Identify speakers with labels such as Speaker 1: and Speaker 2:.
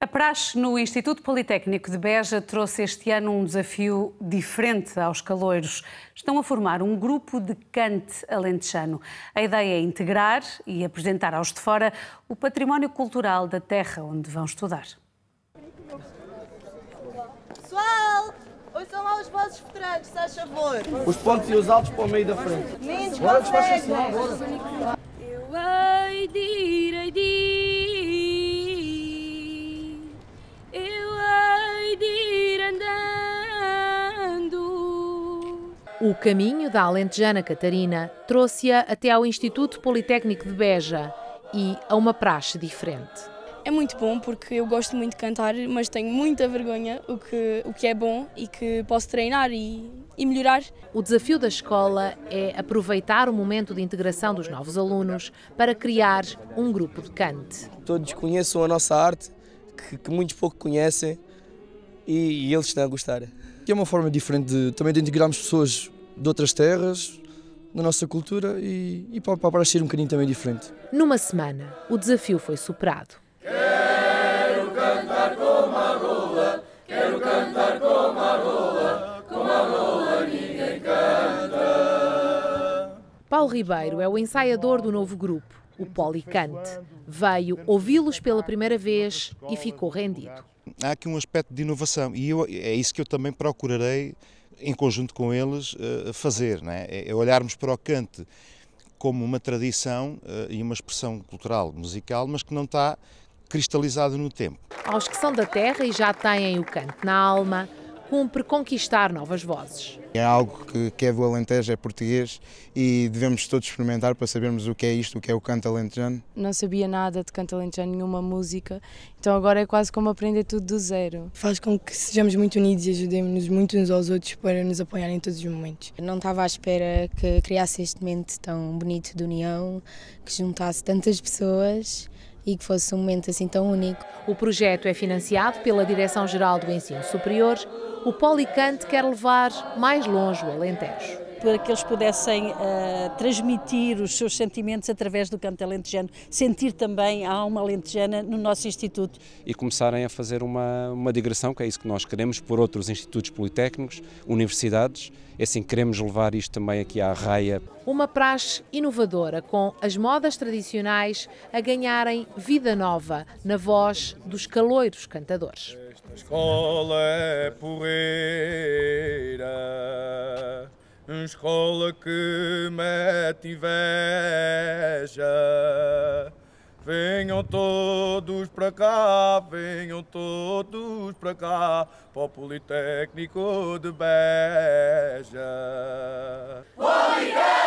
Speaker 1: A praxe no Instituto Politécnico de Beja trouxe este ano um desafio diferente aos caloiros. Estão a formar um grupo de cante alentejano. A ideia é integrar e apresentar aos de fora o património cultural da terra onde vão estudar. Pessoal, ouçam lá os vossos veteranos, se faz favor. Os pontos e os altos para o meio da frente. Meninos, bora, Eu hei de ir, hei de ir. O caminho da alentejana Catarina trouxe-a até ao Instituto Politécnico de Beja e a uma praxe diferente. É muito bom porque eu gosto muito de cantar, mas tenho muita vergonha, o que, o que é bom e que posso treinar e, e melhorar. O desafio da escola é aproveitar o momento de integração dos novos alunos para criar um grupo de cante. Todos conheçam a nossa arte, que, que muitos pouco conhecem, e, e eles estão a gostar. É uma forma diferente de, também de integrarmos pessoas de outras terras, da nossa cultura e, e para, para ser um bocadinho também diferente. Numa semana, o desafio foi superado. Quero cantar como a rola, quero cantar como a rola, como a rola ninguém canta. Paulo Ribeiro é o ensaiador do novo grupo, o Policante. Veio ouvi-los pela primeira vez e ficou rendido. Há aqui um aspecto de inovação e eu, é isso que eu também procurarei em conjunto com eles, eh, fazer. Não é? é? é olharmos para o cante como uma tradição eh, e uma expressão cultural, musical, mas que não está cristalizado no tempo. Aos que são da terra e já têm o canto na alma, cumpre conquistar novas vozes. É algo que, que é do Alentejo, é português e devemos todos experimentar para sabermos o que é isto, o que é o canto alentejano. Não sabia nada de canto alentejano, nenhuma música, então agora é quase como aprender tudo do zero. Faz com que sejamos muito unidos e ajudemos-nos muito uns aos outros para nos apoiar em todos os momentos. Não estava à espera que criasse este momento tão bonito de união, que juntasse tantas pessoas e que fosse um momento assim tão único. O projeto é financiado pela Direção-Geral do Ensino Superior o Policante quer levar mais longe o Alentejo para que eles pudessem uh, transmitir os seus sentimentos através do canto alentejano, sentir também a alma alentejana no nosso Instituto. E começarem a fazer uma, uma digressão, que é isso que nós queremos, por outros institutos politécnicos, universidades, é assim queremos levar isto também aqui à raia. Uma praxe inovadora, com as modas tradicionais a ganharem vida nova, na voz dos caloiros cantadores. A escola é porreira, uma escola que mete inveja. Venham todos para cá, venham todos para cá, para o Politécnico de Beja. Politécnico!